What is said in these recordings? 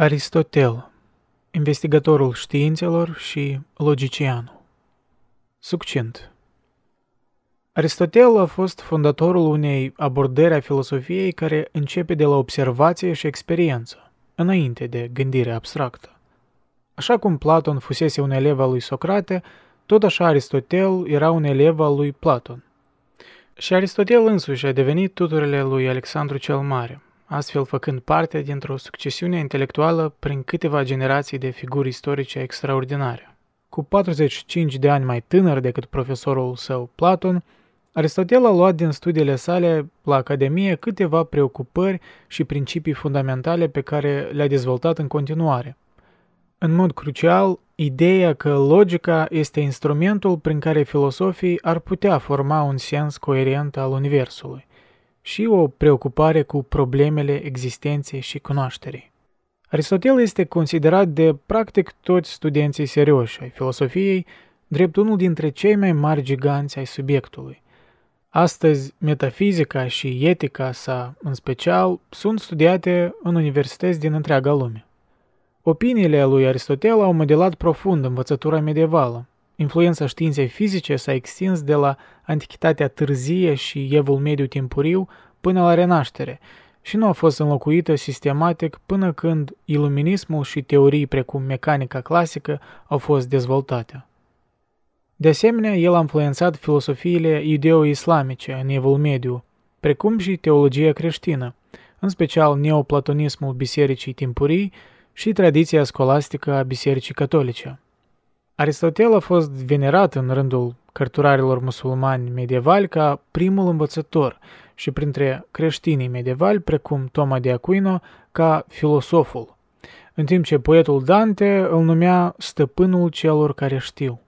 Aristotel, investigatorul științelor și logicianul. Succint Aristotel a fost fondatorul unei abordări a filosofiei care începe de la observație și experiență, înainte de gândire abstractă. Așa cum Platon fusese un elev al lui Socrate, tot așa Aristotel era un elev al lui Platon. Și Aristotel însuși a devenit tuturele lui Alexandru cel Mare – astfel făcând parte dintr-o succesiune intelectuală prin câteva generații de figuri istorice extraordinare. Cu 45 de ani mai tânăr decât profesorul său Platon, Aristotel a luat din studiile sale la Academie câteva preocupări și principii fundamentale pe care le-a dezvoltat în continuare. În mod crucial, ideea că logica este instrumentul prin care filosofii ar putea forma un sens coerent al Universului și o preocupare cu problemele existenței și cunoașterii. Aristotel este considerat de practic toți studenții serioși ai filosofiei drept unul dintre cei mai mari giganți ai subiectului. Astăzi, metafizica și etica sa, în special, sunt studiate în universități din întreaga lume. Opiniile lui Aristotel au modelat profund învățătura medievală, Influența științei fizice s-a extins de la antichitatea târzie și evul mediu timpuriu până la renaștere și nu a fost înlocuită sistematic până când iluminismul și teorii precum mecanica clasică au fost dezvoltate. De asemenea, el a influențat filosofiile ideo-islamice în evul mediu, precum și teologia creștină, în special neoplatonismul Bisericii Timpurii și tradiția scolastică a Bisericii Catolice. Aristotel a fost venerat în rândul cărturarilor musulmani medievali ca primul învățător și printre creștinii medievali, precum Toma de Aquino, ca filosoful, în timp ce poetul Dante îl numea stăpânul celor care știu.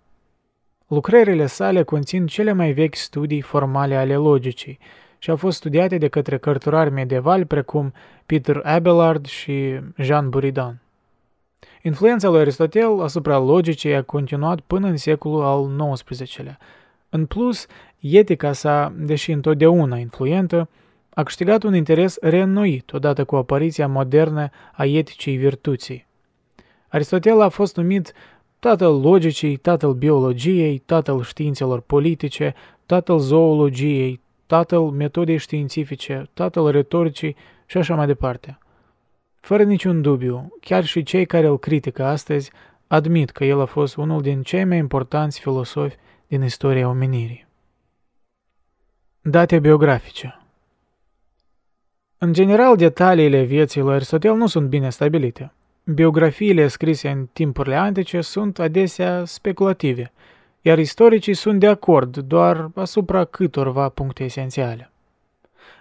Lucrările sale conțin cele mai vechi studii formale ale logicii și au fost studiate de către cărturari medievali precum Peter Abelard și Jean Buridan. Influența lui Aristotel asupra logicii a continuat până în secolul al XIX-lea. În plus, etica sa, deși întotdeauna influentă, a câștigat un interes reînnoit odată cu apariția modernă a eticii virtuții. Aristotel a fost numit tatăl logicii, tatăl biologiei, tatăl științelor politice, tatăl zoologiei, tatăl metodei științifice, tatăl retoricii și așa mai departe – fără niciun dubiu, chiar și cei care îl critică astăzi admit că el a fost unul din cei mai importanți filosofi din istoria omenirii. Date biografice În general, detaliile vieții lui Aristotel nu sunt bine stabilite. Biografiile scrise în timpurile antice sunt adesea speculative, iar istoricii sunt de acord doar asupra câtorva puncte esențiale.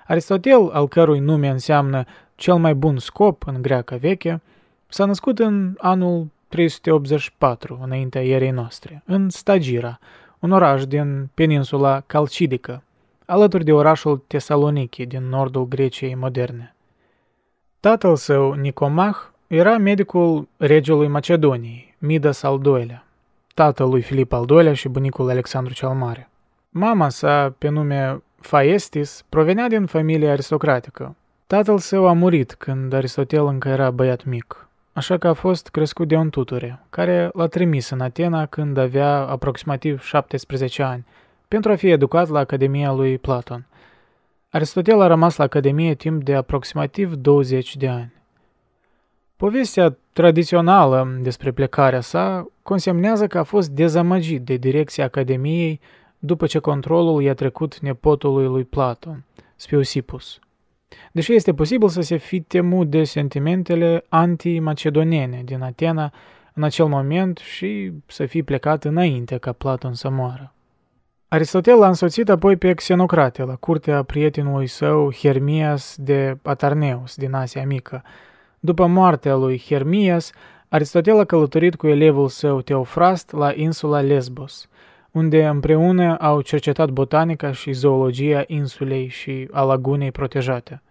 Aristotel, al cărui nume înseamnă cel mai bun scop în greacă veche, s-a născut în anul 384 înaintea ierei noastre, în Stagira, un oraș din peninsula Calcidică, alături de orașul Tesaloniki din nordul Greciei moderne. Tatăl său, Nicomach, era medicul regelui Macedoniei, Midas al II-lea, tatălui Filip al II-lea și bunicul Alexandru cel Mare. Mama sa, pe nume Faestis, provenea din familie aristocratică, Tatăl său a murit când Aristotel încă era băiat mic, așa că a fost crescut de un tutore, care l-a trimis în Atena când avea aproximativ 17 ani, pentru a fi educat la Academia lui Platon. Aristotel a rămas la Academie timp de aproximativ 20 de ani. Povestea tradițională despre plecarea sa consemnează că a fost dezamăgit de direcția Academiei după ce controlul i-a trecut nepotului lui Platon, Speusippus. Deși este posibil să se fi temut de sentimentele anti-Macedonene din Atena în acel moment și să fi plecat înainte ca Platon să moară. Aristotel l-a însoțit apoi pe Xenocrate la curtea prietenului său Hermias de Atarneus din Asia Mică. După moartea lui Hermias, Aristotel a călătorit cu elevul său Teofrast la insula Lesbos – unde împreună au cercetat botanica și zoologia insulei și a lagunei protejate.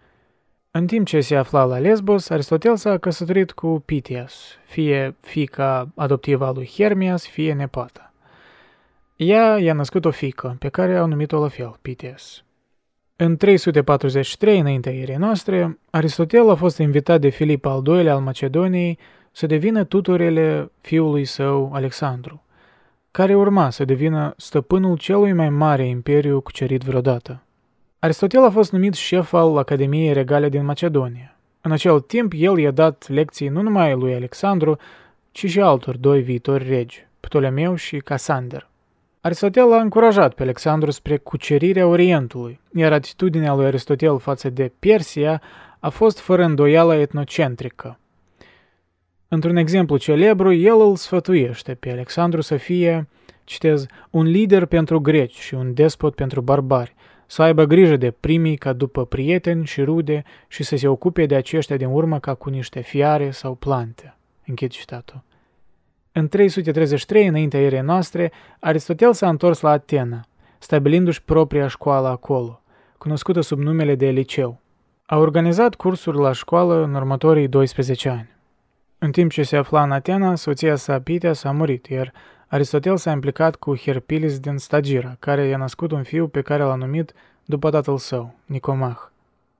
În timp ce se afla la Lesbos, Aristotel s-a căsătorit cu Pitias, fie fica adoptivă a lui Hermias, fie nepata. Ea i-a născut o fică, pe care au numit-o la fel, Pitias. În 343 înaintea ierii noastre, Aristotel a fost invitat de Filip al II-lea al Macedoniei să devină tutorele fiului său Alexandru care urma să devină stăpânul celui mai mare imperiu cucerit vreodată. Aristotel a fost numit șef al Academiei Regale din Macedonia. În acel timp, el i-a dat lecții nu numai lui Alexandru, ci și altor doi viitori regi, Ptolemeu și Casander. Aristotel a încurajat pe Alexandru spre cucerirea Orientului, iar atitudinea lui Aristotel față de Persia a fost fără îndoială etnocentrică. Într-un exemplu celebru, el îl sfătuiește pe Alexandru să fie, citez, un lider pentru greci și un despot pentru barbari, să aibă grijă de primii ca după prieteni și rude și să se ocupe de aceștia din urmă ca cu niște fiare sau plante. Închid citatul. În 333, înaintea erei noastre, Aristotel s-a întors la Atena, stabilindu-și propria școală acolo, cunoscută sub numele de Liceu. A organizat cursuri la școală în următorii 12 ani. În timp ce se afla în Atena, soția sa Pitea s-a murit, iar Aristotel s-a implicat cu Herpilis din Stagira, care i-a născut un fiu pe care l-a numit după tatăl său, Nicomach.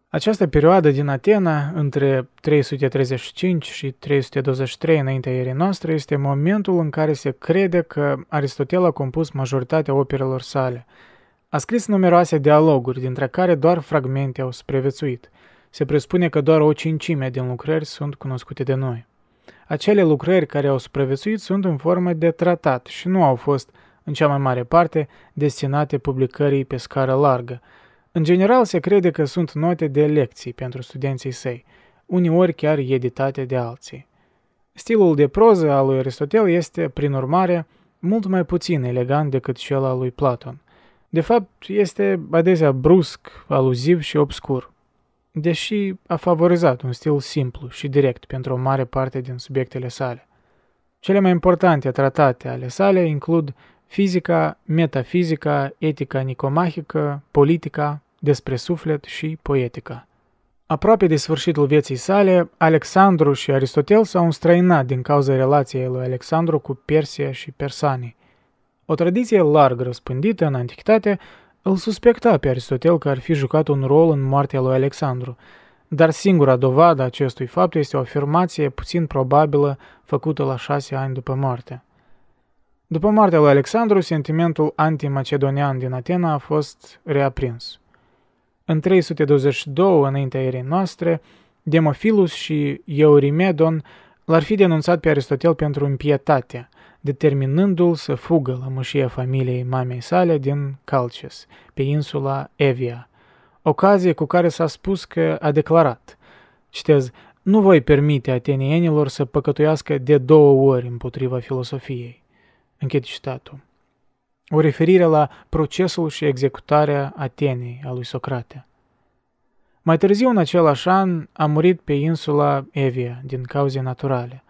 Această perioadă din Atena, între 335 și 323 înaintea erei noastre, este momentul în care se crede că Aristotel a compus majoritatea operelor sale. A scris numeroase dialoguri, dintre care doar fragmente au supraviețuit. Se presupune că doar o cincime din lucrări sunt cunoscute de noi. Acele lucrări care au supraviețuit sunt în formă de tratat și nu au fost, în cea mai mare parte, destinate publicării pe scară largă. În general, se crede că sunt note de lecții pentru studenții săi, uneori chiar editate de alții. Stilul de proză al lui Aristotel este, prin urmare, mult mai puțin elegant decât cel al lui Platon. De fapt, este adesea brusc, aluziv și obscur deși a favorizat un stil simplu și direct pentru o mare parte din subiectele sale. Cele mai importante tratate ale sale includ fizica, metafizica, etica nicomahică, politica, despre suflet și poetica. Aproape de sfârșitul vieții sale, Alexandru și Aristotel s-au înstrăinat din cauza relației lui Alexandru cu Persia și Persanii. O tradiție larg răspândită în antichitate îl suspecta pe Aristotel că ar fi jucat un rol în moartea lui Alexandru, dar singura dovadă a acestui fapt este o afirmație puțin probabilă făcută la șase ani după moarte. După moartea lui Alexandru, sentimentul antimacedonian din Atena a fost reaprins. În 322 înaintea erei noastre, Demofilus și Eurimedon l-ar fi denunțat pe Aristotel pentru impietate – determinându-l să fugă la mușia familiei mamei sale din Calces, pe insula Evia, ocazie cu care s-a spus că a declarat, citez, nu voi permite atenienilor să păcătuiască de două ori împotriva filosofiei. Închid citatul. O referire la procesul și executarea Atenei a lui Socrate. Mai târziu, în același an, a murit pe insula Evia din cauze naturale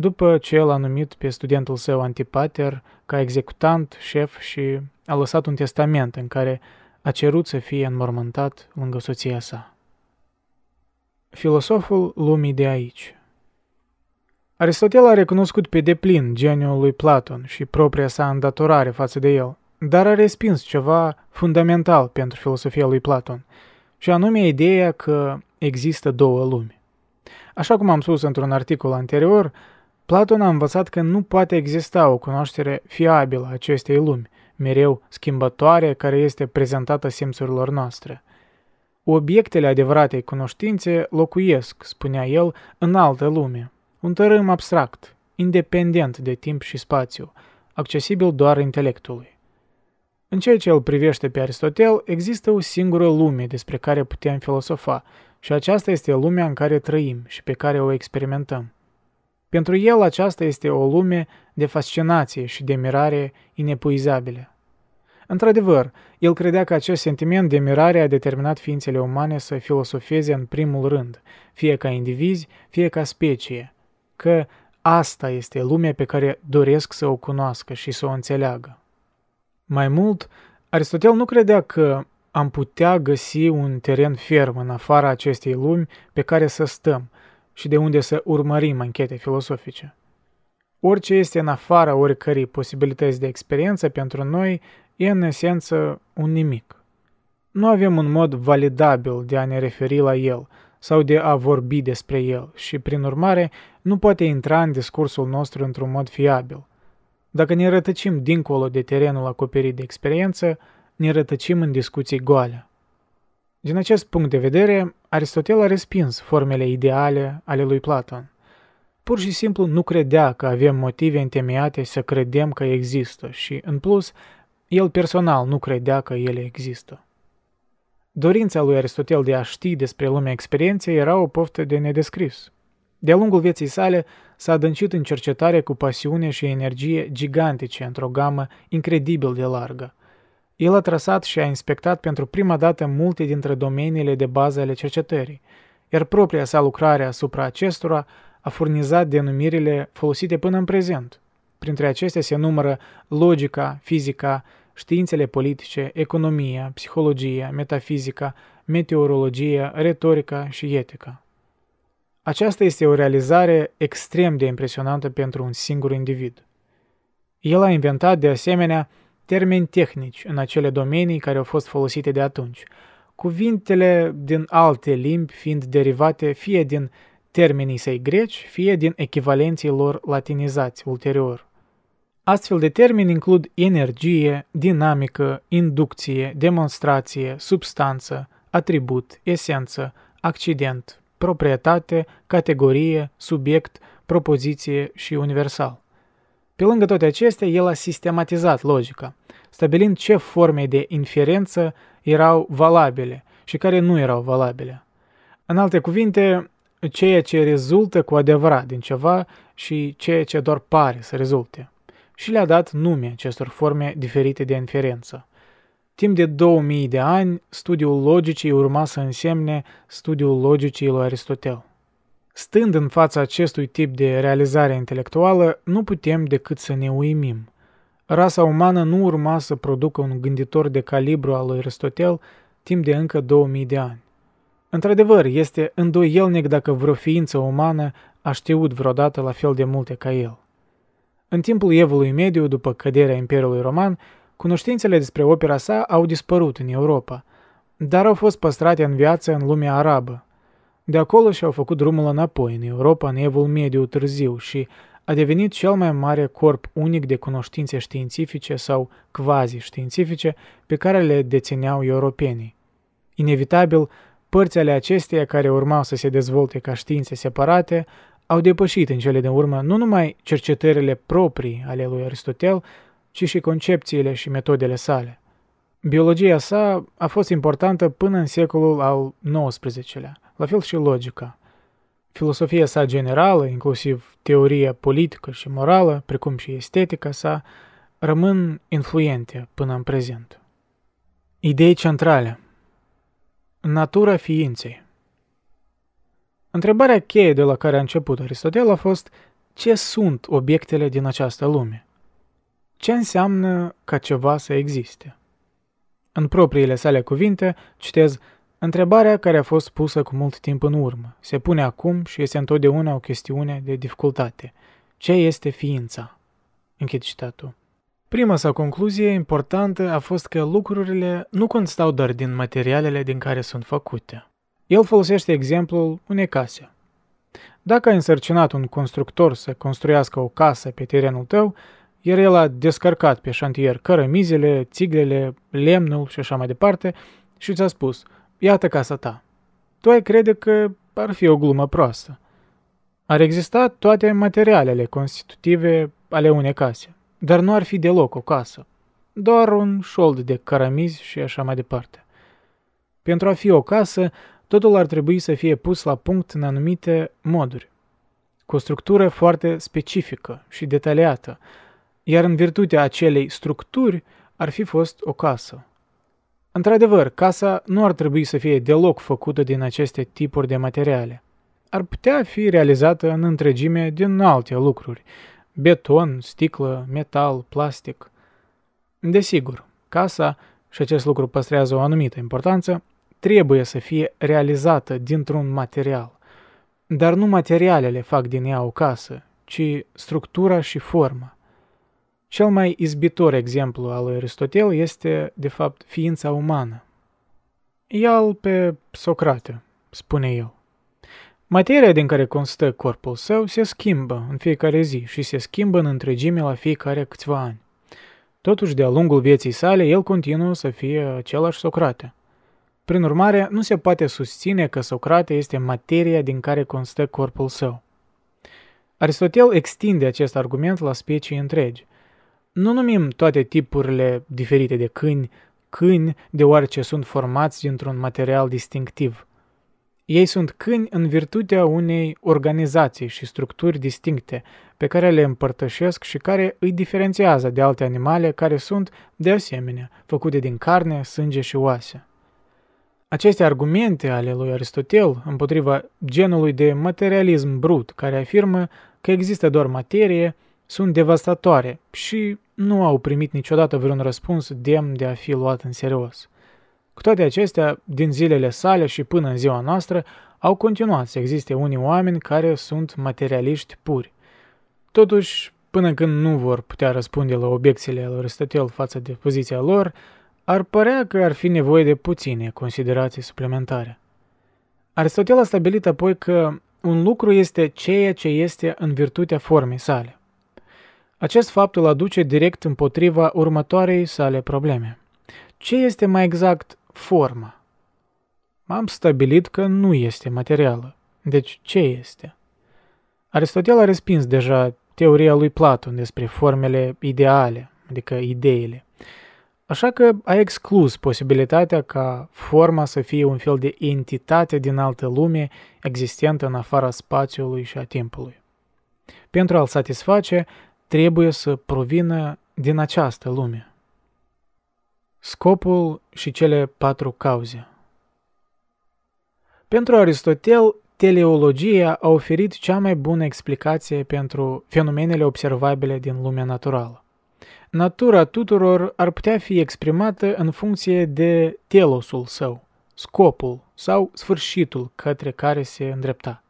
după ce el a numit pe studentul său Antipater ca executant, șef și a lăsat un testament în care a cerut să fie înmormântat lângă soția sa. Filosoful lumii de aici Aristotel a recunoscut pe deplin geniul lui Platon și propria sa îndatorare față de el, dar a respins ceva fundamental pentru filosofia lui Platon, și anume ideea că există două lumi. Așa cum am spus într-un articol anterior, Platon a învățat că nu poate exista o cunoaștere fiabilă a acestei lumi, mereu schimbătoare care este prezentată simțurilor noastre. Obiectele adevăratei cunoștințe locuiesc, spunea el, în altă lume, un tărâm abstract, independent de timp și spațiu, accesibil doar intelectului. În ceea ce îl privește pe Aristotel, există o singură lume despre care putem filosofa, și aceasta este lumea în care trăim și pe care o experimentăm – pentru el aceasta este o lume de fascinație și de mirare inepuizabile. Într-adevăr, el credea că acest sentiment de mirare a determinat ființele umane să filosofeze în primul rând, fie ca indivizi, fie ca specie, că asta este lumea pe care doresc să o cunoască și să o înțeleagă. Mai mult, Aristotel nu credea că am putea găsi un teren ferm în afara acestei lumi pe care să stăm și de unde să urmărim anchete filosofice. Orice este în afara oricărei posibilități de experiență pentru noi e în esență un nimic. Nu avem un mod validabil de a ne referi la el sau de a vorbi despre el și, prin urmare, nu poate intra în discursul nostru într-un mod fiabil. Dacă ne rătăcim dincolo de terenul acoperit de experiență, ne rătăcim în discuții goale. Din acest punct de vedere, Aristotel a respins formele ideale ale lui Platon. Pur și simplu nu credea că avem motive întemeiate să credem că există și, în plus, el personal nu credea că ele există. Dorința lui Aristotel de a ști despre lumea experienței era o poftă de nedescris. De-a lungul vieții sale, s-a adâncit în cercetare cu pasiune și energie gigantice într-o gamă incredibil de largă – el a trasat și a inspectat pentru prima dată multe dintre domeniile de bază ale cercetării, iar propria sa lucrare asupra acestora a furnizat denumirile folosite până în prezent. Printre acestea se numără logica, fizica, științele politice, economia, psihologia, metafizica, meteorologia, retorica și etica. Aceasta este o realizare extrem de impresionantă pentru un singur individ. El a inventat, de asemenea, termeni tehnici în acele domenii care au fost folosite de atunci, cuvintele din alte limbi fiind derivate fie din termenii săi greci, fie din echivalenții lor latinizați ulterior. Astfel de termeni includ energie, dinamică, inducție, demonstrație, substanță, atribut, esență, accident, proprietate, categorie, subiect, propoziție și universal. Pe lângă toate acestea, el a sistematizat logica, stabilind ce forme de inferență erau valabile și care nu erau valabile. În alte cuvinte, ceea ce rezultă cu adevărat din ceva și ceea ce doar pare să rezulte. Și le-a dat nume acestor forme diferite de inferență. Timp de 2000 de ani, studiul logicii urma să însemne studiul logicii lui Aristotel. Stând în fața acestui tip de realizare intelectuală, nu putem decât să ne uimim – Rasa umană nu urma să producă un gânditor de calibru al lui Aristotel timp de încă 2000 de ani. Într-adevăr, este îndoielnic dacă vreo ființă umană a știut vreodată la fel de multe ca el. În timpul evului mediu, după căderea Imperiului Roman, cunoștințele despre opera sa au dispărut în Europa, dar au fost păstrate în viață în lumea arabă. De acolo și-au făcut drumul înapoi în Europa în evul mediu târziu și a devenit cel mai mare corp unic de cunoștințe științifice sau quasi-științifice pe care le dețineau europenii. Inevitabil, părți ale acesteia care urmau să se dezvolte ca științe separate au depășit în cele din urmă nu numai cercetările proprii ale lui Aristotel, ci și concepțiile și metodele sale. Biologia sa a fost importantă până în secolul al XIX-lea, la fel și logica. Filosofia sa generală, inclusiv teoria politică și morală, precum și estetica sa, rămân influente până în prezent. Idei centrale Natura ființei Întrebarea cheie de la care a început Aristotel a fost ce sunt obiectele din această lume? Ce înseamnă ca ceva să existe? În propriile sale cuvinte, citez – Întrebarea care a fost pusă cu mult timp în urmă se pune acum și este întotdeauna o chestiune de dificultate. Ce este ființa? Închid citatul. Prima sa concluzie importantă a fost că lucrurile nu constau doar din materialele din care sunt făcute. El folosește exemplul unei case. Dacă ai însărcinat un constructor să construiască o casă pe terenul tău, iar el a descărcat pe șantier cărămizele, țiglele, lemnul și așa mai departe și ți-a spus – iată casa ta. Tu ai crede că ar fi o glumă proastă. Ar exista toate materialele constitutive ale unei case, dar nu ar fi deloc o casă, doar un șold de caramizi și așa mai departe. Pentru a fi o casă, totul ar trebui să fie pus la punct în anumite moduri, cu o structură foarte specifică și detaliată, iar în virtutea acelei structuri ar fi fost o casă, Într-adevăr, casa nu ar trebui să fie deloc făcută din aceste tipuri de materiale. Ar putea fi realizată în întregime din alte lucruri, beton, sticlă, metal, plastic. Desigur, casa, și acest lucru păstrează o anumită importanță, trebuie să fie realizată dintr-un material. Dar nu materialele fac din ea o casă, ci structura și forma. Cel mai izbitor exemplu al lui Aristotel este, de fapt, ființa umană. Ia-l pe Socrate, spune el. Materia din care constă corpul său se schimbă în fiecare zi și se schimbă în întregime la fiecare câțiva ani. Totuși, de-a lungul vieții sale, el continuă să fie același Socrate. Prin urmare, nu se poate susține că Socrate este materia din care constă corpul său. Aristotel extinde acest argument la specii întregi. Nu numim toate tipurile diferite de câini câini deoarece sunt formați dintr-un material distinctiv. Ei sunt câini în virtutea unei organizații și structuri distincte pe care le împărtășesc și care îi diferențiază de alte animale care sunt, de asemenea, făcute din carne, sânge și oase. Aceste argumente ale lui Aristotel împotriva genului de materialism brut care afirmă că există doar materie, sunt devastatoare și nu au primit niciodată vreun răspuns demn de a fi luat în serios. Cu toate acestea, din zilele sale și până în ziua noastră, au continuat să existe unii oameni care sunt materialiști puri. Totuși, până când nu vor putea răspunde la obiecțiile lui Aristotel față de poziția lor, ar părea că ar fi nevoie de puține considerații suplimentare. Aristotel a stabilit apoi că un lucru este ceea ce este în virtutea formei sale. Acest fapt îl aduce direct împotriva următoarei sale probleme. Ce este mai exact forma? Am stabilit că nu este materială. Deci ce este? Aristotel a respins deja teoria lui Platon despre formele ideale, adică ideile. Așa că a exclus posibilitatea ca forma să fie un fel de entitate din altă lume existentă în afara spațiului și a timpului. Pentru a-l satisface, trebuie să provină din această lume. Scopul și cele patru cauze Pentru Aristotel, teleologia a oferit cea mai bună explicație pentru fenomenele observabile din lumea naturală. Natura tuturor ar putea fi exprimată în funcție de telosul său, scopul sau sfârșitul către care se îndrepta.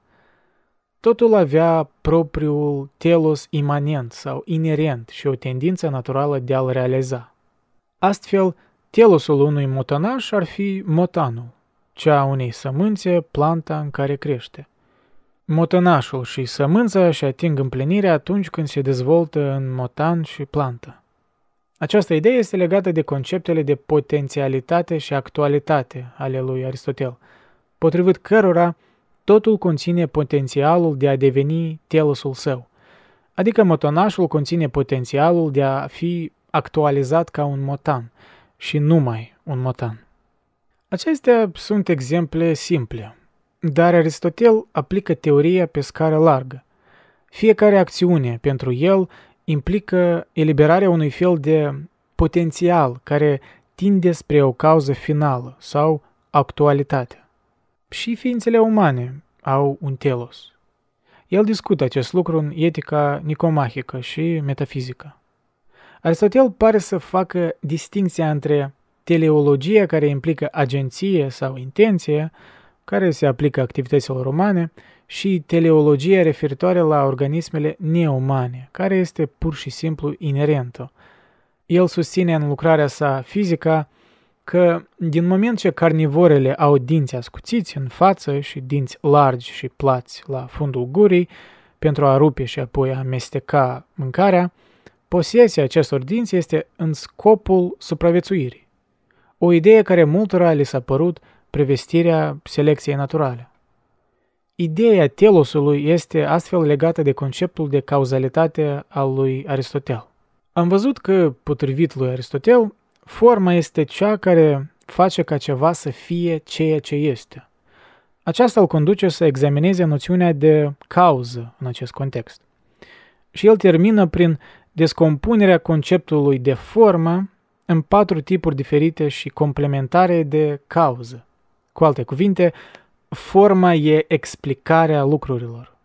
Totul avea propriul telos imanent sau inerent și o tendință naturală de a-l realiza. Astfel, telosul unui motanaș ar fi motanul, cea unei sămânțe, planta în care crește. Motanașul și sămânța își ating împlinirea atunci când se dezvoltă în motan și plantă. Această idee este legată de conceptele de potențialitate și actualitate ale lui Aristotel, potrivit cărora Totul conține potențialul de a deveni telosul său, adică motonașul conține potențialul de a fi actualizat ca un motan și numai un motan. Acestea sunt exemple simple, dar Aristotel aplică teoria pe scară largă. Fiecare acțiune pentru el implică eliberarea unui fel de potențial care tinde spre o cauză finală sau actualitate și ființele umane au un telos. El discută acest lucru în etica nicomahică și metafizică. Aristotel pare să facă distinția între teleologia care implică agenție sau intenție, care se aplică activităților umane, și teleologia referitoare la organismele neumane, care este pur și simplu inerentă. El susține în lucrarea sa fizica că din moment ce carnivorele au dinți ascuțiți în față și dinți largi și plați la fundul gurii pentru a rupe și apoi a amesteca mâncarea, posesia acestor dinți este în scopul supraviețuirii. O idee care multora li s-a părut prevestirea selecției naturale. Ideea telosului este astfel legată de conceptul de cauzalitate al lui Aristotel. Am văzut că, potrivit lui Aristotel, Forma este cea care face ca ceva să fie ceea ce este. Aceasta îl conduce să examineze noțiunea de cauză în acest context. Și el termină prin descompunerea conceptului de formă în patru tipuri diferite și complementare de cauză. Cu alte cuvinte, forma e explicarea lucrurilor.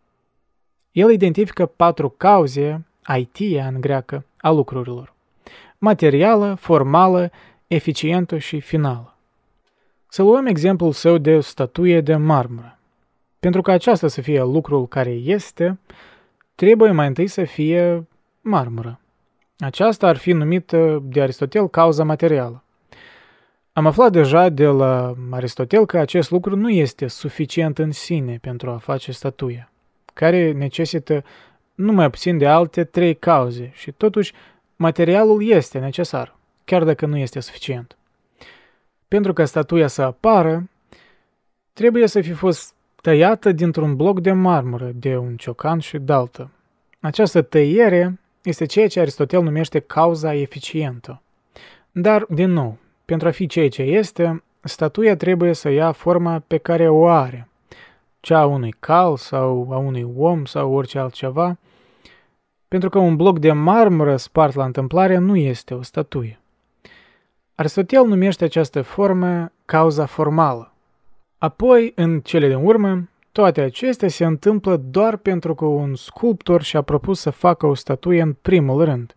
El identifică patru cauze, aitia în greacă, a lucrurilor materială, formală, eficientă și finală. Să luăm exemplul său de statuie de marmură. Pentru ca aceasta să fie lucrul care este, trebuie mai întâi să fie marmură. Aceasta ar fi numită de Aristotel cauza materială. Am aflat deja de la Aristotel că acest lucru nu este suficient în sine pentru a face statuie, care necesită numai puțin de alte trei cauze și totuși Materialul este necesar, chiar dacă nu este suficient. Pentru ca statuia să apară, trebuie să fi fost tăiată dintr-un bloc de marmură, de un ciocan și daltă. Această tăiere este ceea ce Aristotel numește cauza eficientă. Dar, din nou, pentru a fi ceea ce este, statuia trebuie să ia forma pe care o are, cea a unui cal sau a unui om sau orice altceva, pentru că un bloc de marmură spart la întâmplare nu este o statuie. Aristotel numește această formă cauza formală. Apoi, în cele din urmă, toate acestea se întâmplă doar pentru că un sculptor și-a propus să facă o statuie în primul rând.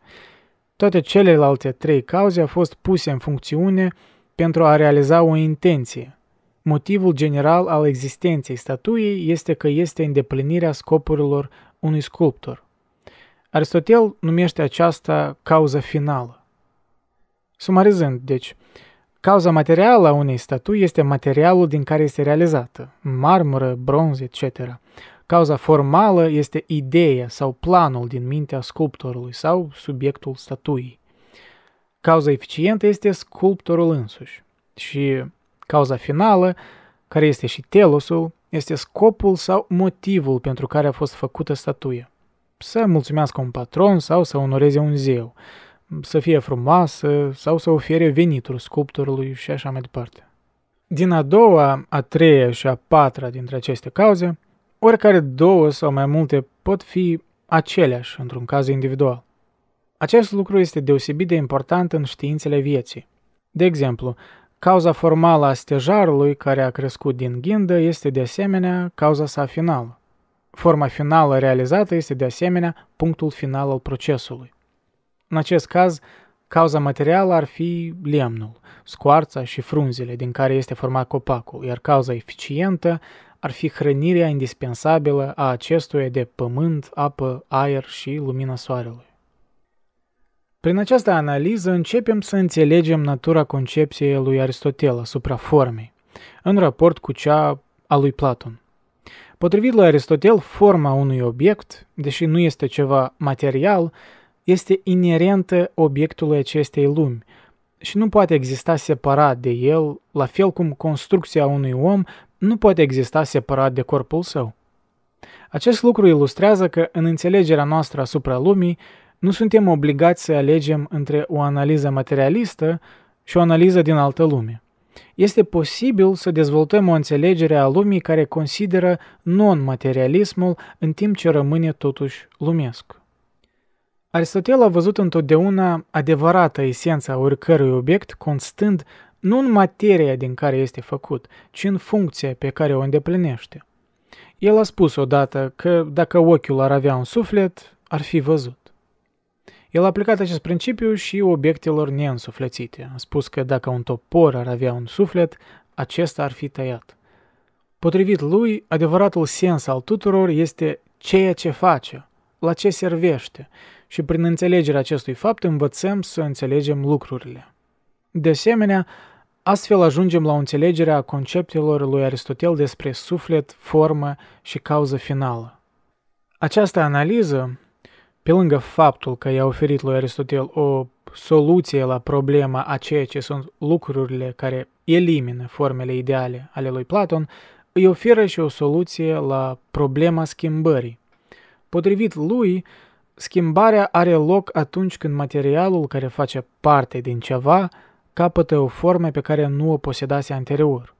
Toate celelalte trei cauze au fost puse în funcțiune pentru a realiza o intenție. Motivul general al existenței statuiei este că este îndeplinirea scopurilor unui sculptor. Aristotel numește aceasta cauza finală. Sumarizând, deci, cauza materială a unei statui este materialul din care este realizată, marmură, bronz, etc. Cauza formală este ideea sau planul din mintea sculptorului sau subiectul statuii. Cauza eficientă este sculptorul însuși și cauza finală, care este și telosul, este scopul sau motivul pentru care a fost făcută statuia să mulțumească un patron sau să onoreze un zeu, să fie frumoasă sau să ofere venituri sculptorului și așa mai departe. Din a doua, a treia și a patra dintre aceste cauze, oricare două sau mai multe pot fi aceleași într-un caz individual. Acest lucru este deosebit de important în științele vieții. De exemplu, cauza formală a stejarului care a crescut din ghindă este de asemenea cauza sa finală. Forma finală realizată este de asemenea punctul final al procesului. În acest caz, cauza materială ar fi lemnul, scoarța și frunzele din care este format copacul, iar cauza eficientă ar fi hrănirea indispensabilă a acestuia de pământ, apă, aer și lumina soarelui. Prin această analiză începem să înțelegem natura concepției lui Aristotel asupra formei, în raport cu cea a lui Platon – Potrivit lui Aristotel, forma unui obiect, deși nu este ceva material, este inerentă obiectului acestei lumi și nu poate exista separat de el, la fel cum construcția unui om nu poate exista separat de corpul său. Acest lucru ilustrează că în înțelegerea noastră asupra lumii nu suntem obligați să alegem între o analiză materialistă și o analiză din altă lume este posibil să dezvoltăm o înțelegere a lumii care consideră non-materialismul în timp ce rămâne totuși lumesc. Aristotel a văzut întotdeauna adevărata esența oricărui obiect constând nu în materia din care este făcut, ci în funcția pe care o îndeplinește. El a spus odată că dacă ochiul ar avea un suflet, ar fi văzut. El a aplicat acest principiu și obiectelor neînsuflețite, a spus că dacă un topor ar avea un suflet, acesta ar fi tăiat. Potrivit lui, adevăratul sens al tuturor este ceea ce face, la ce servește, și prin înțelegerea acestui fapt învățăm să înțelegem lucrurile. De asemenea, astfel ajungem la înțelegerea conceptelor lui Aristotel despre suflet, formă și cauză finală. Această analiză pe lângă faptul că i-a oferit lui Aristotel o soluție la problema a ceea ce sunt lucrurile care elimină formele ideale ale lui Platon, îi oferă și o soluție la problema schimbării. Potrivit lui, schimbarea are loc atunci când materialul care face parte din ceva capătă o formă pe care nu o posedase anterior.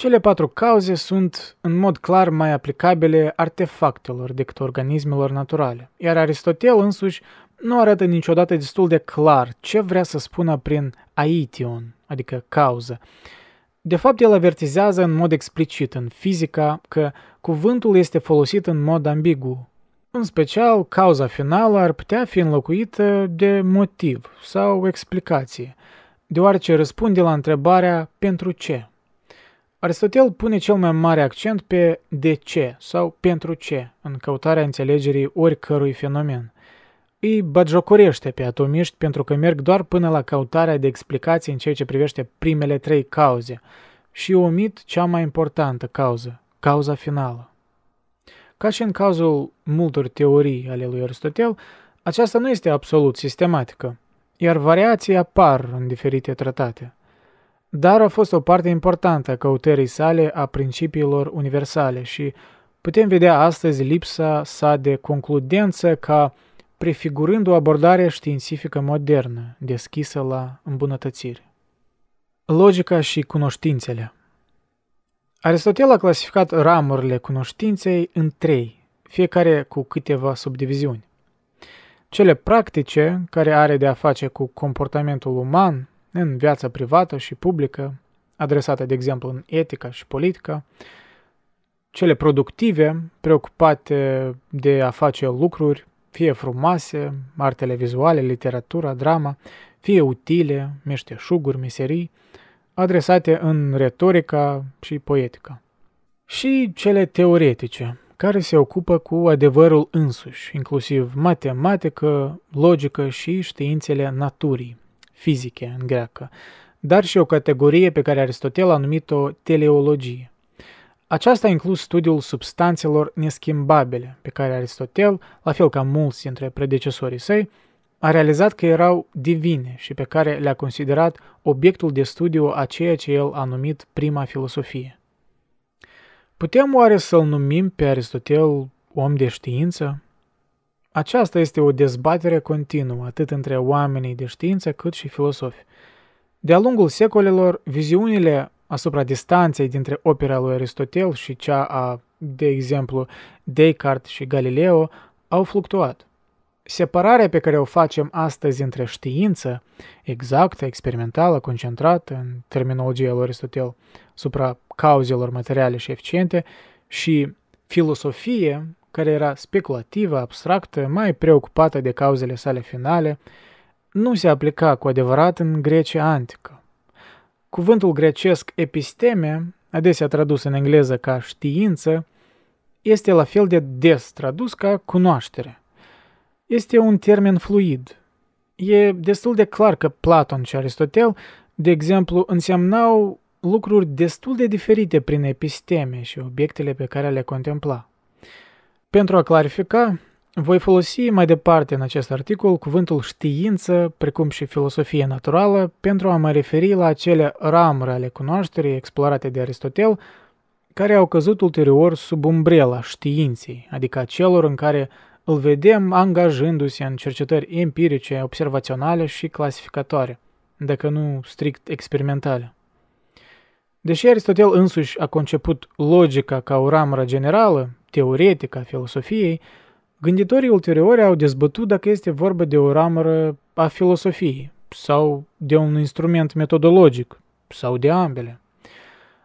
Cele patru cauze sunt, în mod clar, mai aplicabile artefactelor decât organismelor naturale, iar Aristotel însuși nu arată niciodată destul de clar ce vrea să spună prin aition, adică cauză. De fapt, el avertizează în mod explicit în fizica că cuvântul este folosit în mod ambigu. În special, cauza finală ar putea fi înlocuită de motiv sau explicație, deoarece răspunde la întrebarea pentru ce. Aristotel pune cel mai mare accent pe de ce sau pentru ce în căutarea înțelegerii oricărui fenomen. Îi bagiocorește pe atomiști pentru că merg doar până la căutarea de explicații în ceea ce privește primele trei cauze și omit cea mai importantă cauză, cauza finală. Ca și în cazul multor teorii ale lui Aristotel, aceasta nu este absolut sistematică, iar variații apar în diferite tratate – dar a fost o parte importantă a căutării sale a principiilor universale și putem vedea astăzi lipsa sa de concludență ca prefigurând o abordare științifică modernă, deschisă la îmbunătățiri. Logica și cunoștințele Aristotel a clasificat ramurile cunoștinței în trei, fiecare cu câteva subdiviziuni. Cele practice, care are de a face cu comportamentul uman, în viața privată și publică, adresate, de exemplu, în etica și politică, cele productive, preocupate de a face lucruri, fie frumoase, artele vizuale, literatura, drama, fie utile, meșteșuguri, miserii, adresate în retorica și poetica. Și cele teoretice, care se ocupă cu adevărul însuși, inclusiv matematică, logică și științele naturii fizice în greacă, dar și o categorie pe care Aristotel a numit-o teleologie. Aceasta a inclus studiul substanțelor neschimbabile, pe care Aristotel, la fel ca mulți dintre predecesorii săi, a realizat că erau divine și pe care le-a considerat obiectul de studiu a ceea ce el a numit prima filosofie. Putem oare să-l numim pe Aristotel om de știință? Aceasta este o dezbatere continuă, atât între oamenii de știință cât și filosofi. De-a lungul secolelor, viziunile asupra distanței dintre opera lui Aristotel și cea a, de exemplu, Descartes și Galileo au fluctuat. Separarea pe care o facem astăzi între știință, exactă, experimentală, concentrată, în terminologia lui Aristotel, supra cauzelor materiale și eficiente, și filosofie, care era speculativă, abstractă, mai preocupată de cauzele sale finale, nu se aplica cu adevărat în Grecia antică. Cuvântul grecesc episteme, adesea tradus în engleză ca știință, este la fel de des tradus ca cunoaștere. Este un termen fluid. E destul de clar că Platon și Aristotel, de exemplu, însemnau lucruri destul de diferite prin episteme și obiectele pe care le contempla. Pentru a clarifica, voi folosi mai departe în acest articol cuvântul știință, precum și filosofie naturală, pentru a mă referi la acele ramuri ale cunoașterii explorate de Aristotel, care au căzut ulterior sub umbrela științei, adică celor în care îl vedem angajându-se în cercetări empirice, observaționale și clasificatoare, dacă nu strict experimentale. Deși Aristotel însuși a conceput logica ca o ramură generală, teoretic a filosofiei, gânditorii ulteriori au dezbătut dacă este vorba de o ramură a filosofiei sau de un instrument metodologic sau de ambele.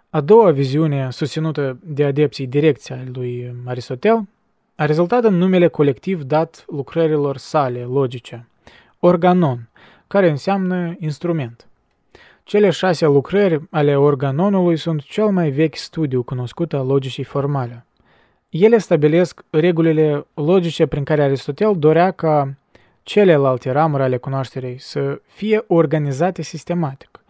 A doua viziune, susținută de adepții direcția lui Aristotel, a rezultat în numele colectiv dat lucrărilor sale logice, organon, care înseamnă instrument. Cele șase lucrări ale organonului sunt cel mai vechi studiu cunoscut al logicii formale – ele stabilesc regulile logice prin care Aristotel dorea ca celelalte ramuri ale cunoașterii să fie organizate sistematic.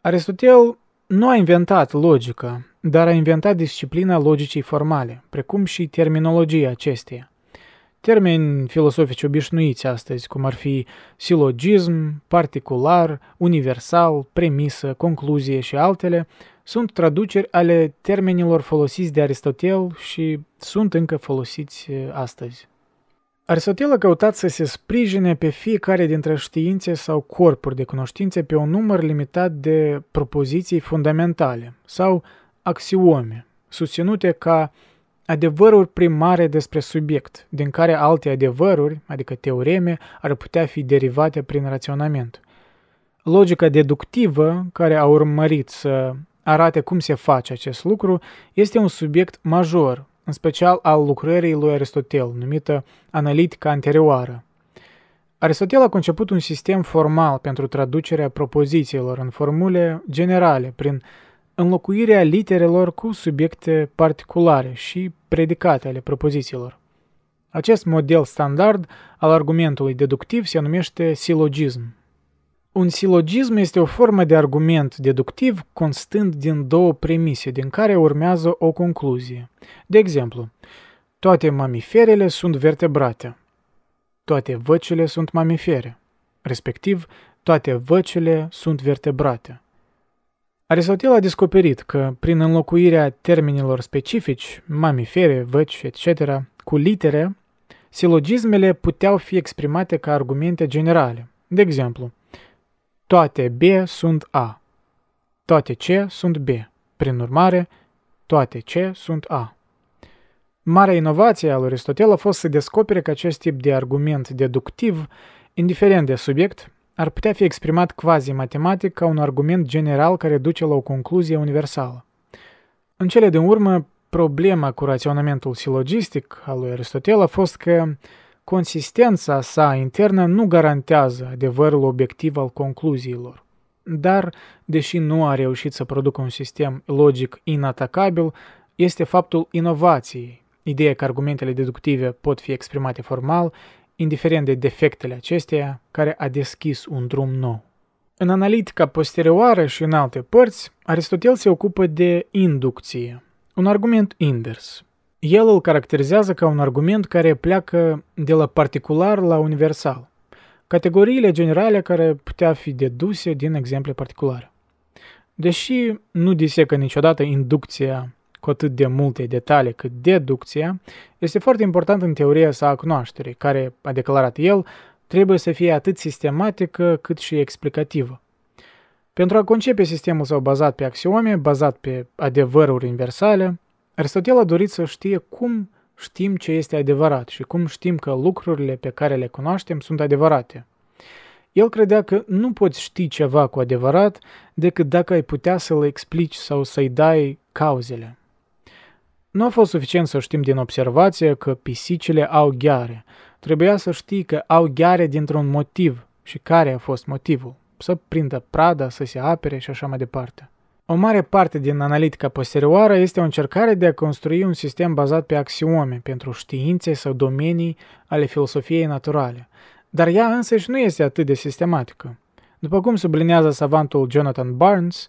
Aristotel nu a inventat logica, dar a inventat disciplina logicii formale, precum și terminologia acesteia. Termeni filosofici obișnuiți astăzi, cum ar fi silogism, particular, universal, premisă, concluzie și altele, sunt traduceri ale termenilor folosiți de Aristotel și sunt încă folosiți astăzi. Aristotel a căutat să se sprijine pe fiecare dintre științe sau corpuri de cunoștințe pe un număr limitat de propoziții fundamentale sau axiome, susținute ca adevăruri primare despre subiect, din care alte adevăruri, adică teoreme, ar putea fi derivate prin raționament. Logica deductivă, care a urmărit să arate cum se face acest lucru, este un subiect major, în special al lucrării lui Aristotel, numită analitica anterioară. Aristotel a conceput un sistem formal pentru traducerea propozițiilor în formule generale, prin înlocuirea literelor cu subiecte particulare și predicate ale propozițiilor. Acest model standard al argumentului deductiv se numește silogism, un silogism este o formă de argument deductiv constând din două premise din care urmează o concluzie. De exemplu, toate mamiferele sunt vertebrate. Toate văcile sunt mamifere. Respectiv, toate văcile sunt vertebrate. Aristotel a descoperit că, prin înlocuirea termenilor specifici, mamifere, văci, etc., cu litere, silogismele puteau fi exprimate ca argumente generale. De exemplu, toate B sunt A. Toate C sunt B. Prin urmare, toate C sunt A. Marea inovație a lui Aristotel a fost să descopere că acest tip de argument deductiv, indiferent de subiect, ar putea fi exprimat quasi matematic ca un argument general care duce la o concluzie universală. În cele din urmă, problema cu raționamentul silogistic al lui Aristotel a fost că consistența sa internă nu garantează adevărul obiectiv al concluziilor. Dar, deși nu a reușit să producă un sistem logic inatacabil, este faptul inovației, ideea că argumentele deductive pot fi exprimate formal, indiferent de defectele acesteia, care a deschis un drum nou. În analitica posterioară și în alte părți, Aristotel se ocupă de inducție, un argument invers, el îl caracterizează ca un argument care pleacă de la particular la universal, categoriile generale care putea fi deduse din exemple particulare. Deși nu disecă niciodată inducția cu atât de multe detalii cât deducția, este foarte important în teoria sa a cunoașterii, care, a declarat el, trebuie să fie atât sistematică cât și explicativă. Pentru a concepe sistemul său bazat pe axiome, bazat pe adevăruri universale, Aristotel a dorit să știe cum știm ce este adevărat și cum știm că lucrurile pe care le cunoaștem sunt adevărate. El credea că nu poți ști ceva cu adevărat decât dacă ai putea să l explici sau să-i dai cauzele. Nu a fost suficient să știm din observație că pisicile au gheare. Trebuia să știi că au gheare dintr-un motiv și care a fost motivul. Să prindă prada, să se apere și așa mai departe. O mare parte din analitica posterioară este o încercare de a construi un sistem bazat pe axiome pentru științe sau domenii ale filosofiei naturale, dar ea și nu este atât de sistematică. După cum sublinează savantul Jonathan Barnes,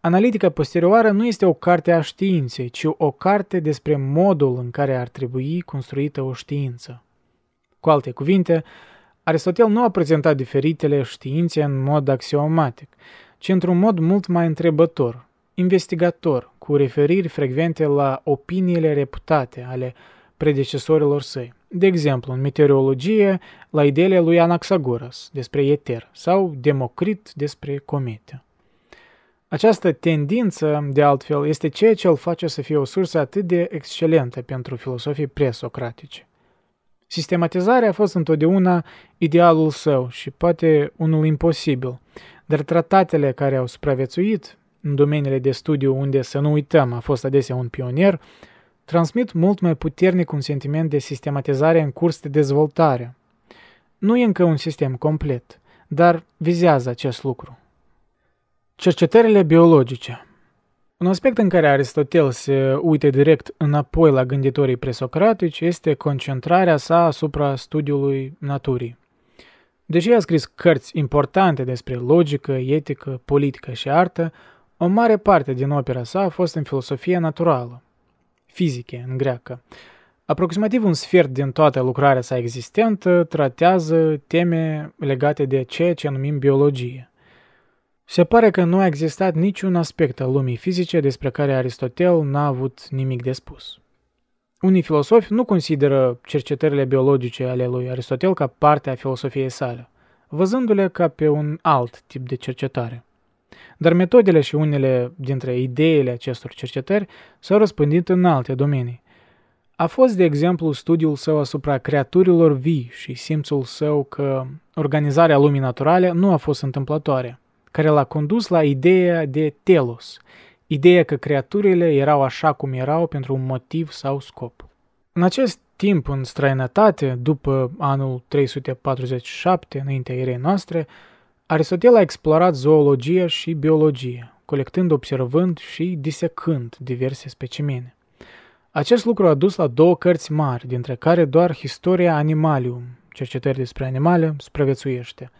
analitica posterioară nu este o carte a științei, ci o carte despre modul în care ar trebui construită o știință. Cu alte cuvinte, Aristotel nu a prezentat diferitele științe în mod axiomatic, ci într-un mod mult mai întrebător, investigator, cu referiri frecvente la opiniile reputate ale predecesorilor săi. De exemplu, în meteorologie, la ideile lui Anaxagoras despre Eter sau Democrit despre comete. Această tendință, de altfel, este ceea ce îl face să fie o sursă atât de excelentă pentru filosofii presocratice. Sistematizarea a fost întotdeauna idealul său și poate unul imposibil, dar tratatele care au supraviețuit în domeniile de studiu unde, să nu uităm, a fost adesea un pionier, transmit mult mai puternic un sentiment de sistematizare în curs de dezvoltare. Nu e încă un sistem complet, dar vizează acest lucru. Cercetările biologice Un aspect în care Aristotel se uite direct înapoi la gânditorii presocratici este concentrarea sa asupra studiului naturii. Deși a scris cărți importante despre logică, etică, politică și artă, o mare parte din opera sa a fost în filosofia naturală, fizică, în greacă. Aproximativ un sfert din toată lucrarea sa existentă tratează teme legate de ceea ce numim biologie. Se pare că nu a existat niciun aspect al lumii fizice despre care Aristotel n-a avut nimic de spus. Unii filosofi nu consideră cercetările biologice ale lui Aristotel ca parte a filosofiei sale, văzându-le ca pe un alt tip de cercetare. Dar metodele și unele dintre ideile acestor cercetări s-au răspândit în alte domenii. A fost, de exemplu, studiul său asupra creaturilor vii și simțul său că organizarea lumii naturale nu a fost întâmplătoare, care l-a condus la ideea de telos, ideea că creaturile erau așa cum erau pentru un motiv sau scop. În acest timp, în străinătate, după anul 347, înaintea erei noastre, Aristotel a explorat zoologia și biologia, colectând, observând și disecând diverse specimene. Acest lucru a dus la două cărți mari, dintre care doar Historia Animalium, cercetări despre animale, supraviețuiește –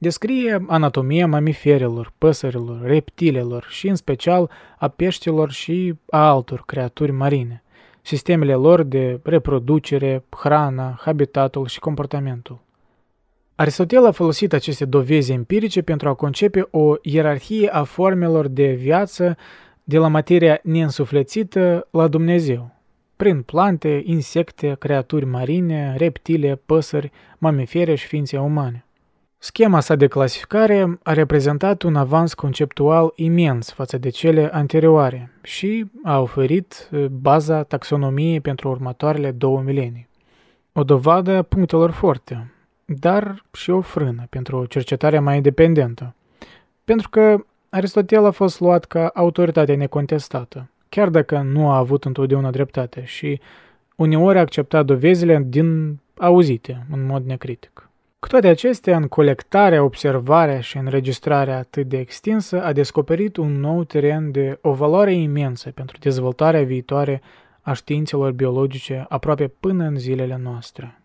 Descrie anatomia mamiferilor, păsărilor, reptilelor și în special a peștilor și a altor creaturi marine, sistemele lor de reproducere, hrana, habitatul și comportamentul. Aristotel a folosit aceste dovezi empirice pentru a concepe o ierarhie a formelor de viață de la materia neînsuflețită la Dumnezeu, prin plante, insecte, creaturi marine, reptile, păsări, mamifere și ființe umane. Schema sa de clasificare a reprezentat un avans conceptual imens față de cele anterioare și a oferit eh, baza taxonomiei pentru următoarele două milenii. O dovadă a punctelor forte, dar și o frână pentru o cercetare mai independentă. Pentru că Aristotel a fost luat ca autoritatea necontestată, chiar dacă nu a avut întotdeauna dreptate și uneori a acceptat dovezile din auzite în mod necritic. Cu toate acestea, în colectarea, observarea și înregistrarea atât de extinsă, a descoperit un nou teren de o valoare imensă pentru dezvoltarea viitoare a științelor biologice aproape până în zilele noastre.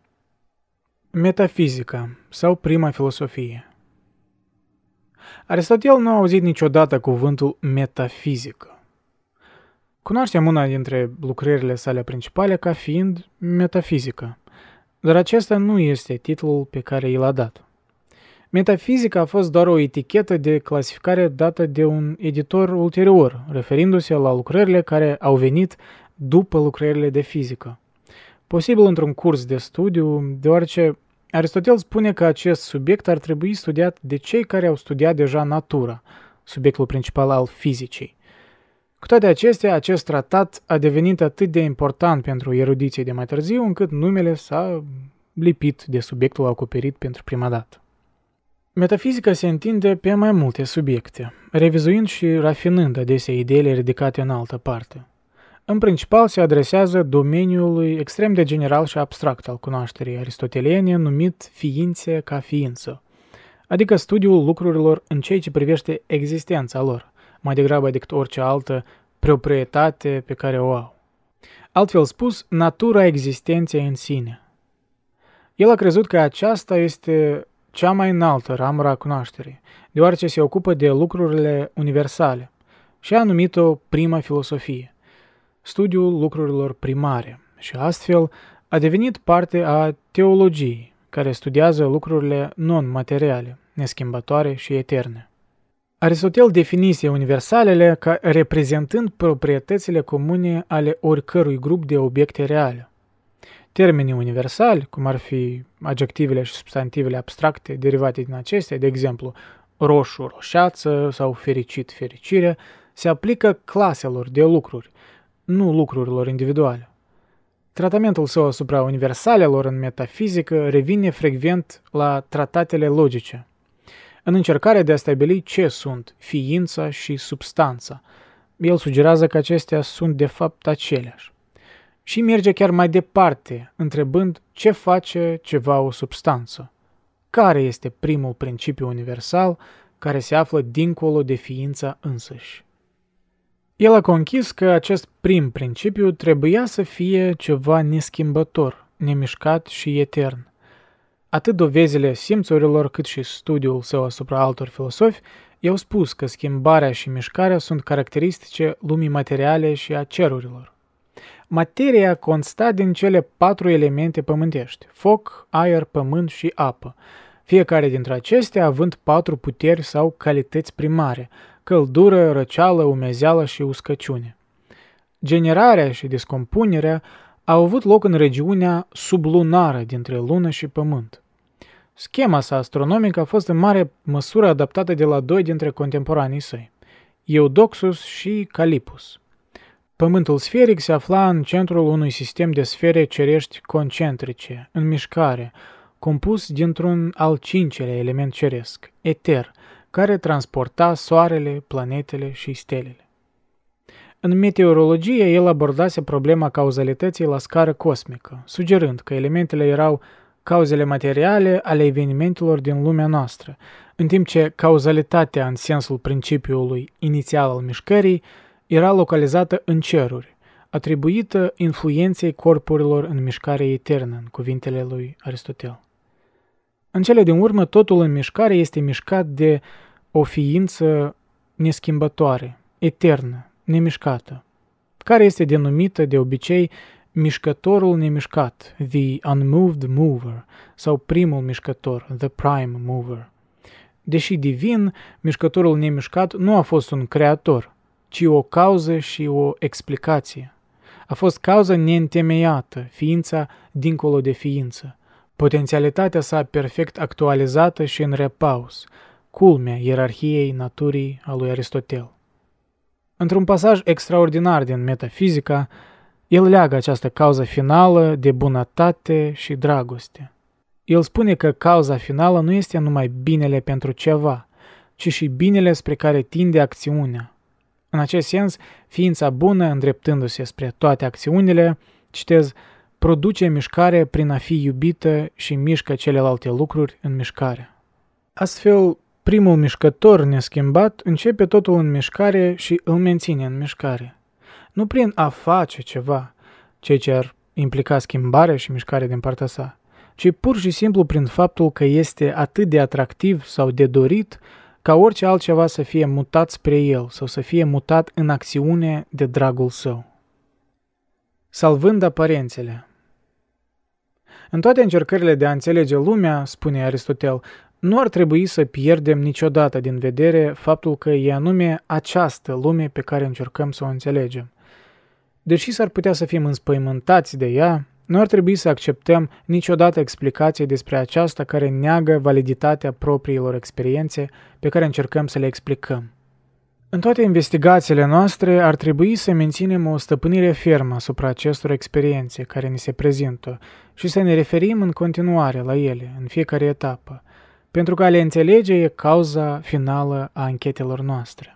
Metafizica sau prima filosofie Aristotel nu a auzit niciodată cuvântul metafizică. Cunoaștem una dintre lucrările sale principale ca fiind metafizică – dar acesta nu este titlul pe care i l-a dat. Metafizica a fost doar o etichetă de clasificare dată de un editor ulterior, referindu-se la lucrările care au venit după lucrările de fizică. Posibil într-un curs de studiu, deoarece Aristotel spune că acest subiect ar trebui studiat de cei care au studiat deja natura, subiectul principal al fizicii. Cu toate acestea, acest tratat a devenit atât de important pentru erudiție de mai târziu, încât numele s-a lipit de subiectul acoperit pentru prima dată. Metafizica se întinde pe mai multe subiecte, revizuind și rafinând adesea ideile ridicate în altă parte. În principal se adresează domeniului extrem de general și abstract al cunoașterii aristoteliene numit ființe ca ființă, adică studiul lucrurilor în ceea ce privește existența lor, mai degrabă decât orice altă proprietate pe care o au. Altfel spus, natura existenței în sine. El a crezut că aceasta este cea mai înaltă ramură a cunoașterii, deoarece se ocupă de lucrurile universale și a numit-o prima filosofie, studiul lucrurilor primare, și astfel a devenit parte a teologiei, care studiază lucrurile non-materiale, neschimbătoare și eterne. Aristotel definise universalele ca reprezentând proprietățile comune ale oricărui grup de obiecte reale. Termenii universali, cum ar fi adjectivele și substantivele abstracte derivate din acestea, de exemplu roșu, roșață sau fericit, fericire, se aplică claselor de lucruri, nu lucrurilor individuale. Tratamentul său asupra universalelor în metafizică revine frecvent la tratatele logice – în încercarea de a stabili ce sunt ființa și substanța. El sugerează că acestea sunt de fapt aceleași. Și merge chiar mai departe, întrebând ce face ceva o substanță. Care este primul principiu universal care se află dincolo de ființa însăși? El a conchis că acest prim principiu trebuia să fie ceva neschimbător, nemișcat și etern atât dovezile simțurilor cât și studiul său asupra altor filosofi i-au spus că schimbarea și mișcarea sunt caracteristice lumii materiale și a cerurilor. Materia consta din cele patru elemente pământești, foc, aer, pământ și apă, fiecare dintre acestea având patru puteri sau calități primare, căldură, răceală, umezeală și uscăciune. Generarea și descompunerea au avut loc în regiunea sublunară dintre lună și pământ. Schema sa astronomică a fost în mare măsură adaptată de la doi dintre contemporanii săi, Eudoxus și Calipus. Pământul sferic se afla în centrul unui sistem de sfere cerești concentrice, în mișcare, compus dintr-un al cincelea element ceresc, eter, care transporta soarele, planetele și stelele. În meteorologie, el abordase problema cauzalității la scară cosmică, sugerând că elementele erau cauzele materiale ale evenimentelor din lumea noastră, în timp ce cauzalitatea în sensul principiului inițial al mișcării era localizată în ceruri, atribuită influenței corpurilor în mișcare eternă, în cuvintele lui Aristotel. În cele din urmă, totul în mișcare este mișcat de o ființă neschimbătoare, eternă, nemișcată, care este denumită de obicei mișcătorul nemișcat, the unmoved mover, sau primul mișcător, the prime mover. Deși divin, mișcătorul nemișcat nu a fost un creator, ci o cauză și o explicație. A fost cauza neîntemeiată, ființa dincolo de ființă. Potențialitatea sa perfect actualizată și în repaus, culmea ierarhiei naturii a lui Aristotel. Într-un pasaj extraordinar din Metafizica, el leagă această cauză finală de bunătate și dragoste. El spune că cauza finală nu este numai binele pentru ceva, ci și binele spre care tinde acțiunea. În acest sens, ființa bună, îndreptându-se spre toate acțiunile, citez, produce mișcare prin a fi iubită și mișcă celelalte lucruri în mișcare. Astfel, primul mișcător neschimbat începe totul în mișcare și îl menține în mișcare – nu prin a face ceva, ceea ce ar implica schimbare și mișcare din partea sa, ci pur și simplu prin faptul că este atât de atractiv sau de dorit ca orice altceva să fie mutat spre el sau să fie mutat în acțiune de dragul său. Salvând aparențele În toate încercările de a înțelege lumea, spune Aristotel, nu ar trebui să pierdem niciodată din vedere faptul că e anume această lume pe care încercăm să o înțelegem. Deși s-ar putea să fim înspăimântați de ea, nu ar trebui să acceptăm niciodată explicații despre aceasta care neagă validitatea propriilor experiențe pe care încercăm să le explicăm. În toate investigațiile noastre ar trebui să menținem o stăpânire fermă asupra acestor experiențe care ni se prezintă și să ne referim în continuare la ele, în fiecare etapă, pentru că a le înțelege e cauza finală a anchetelor noastre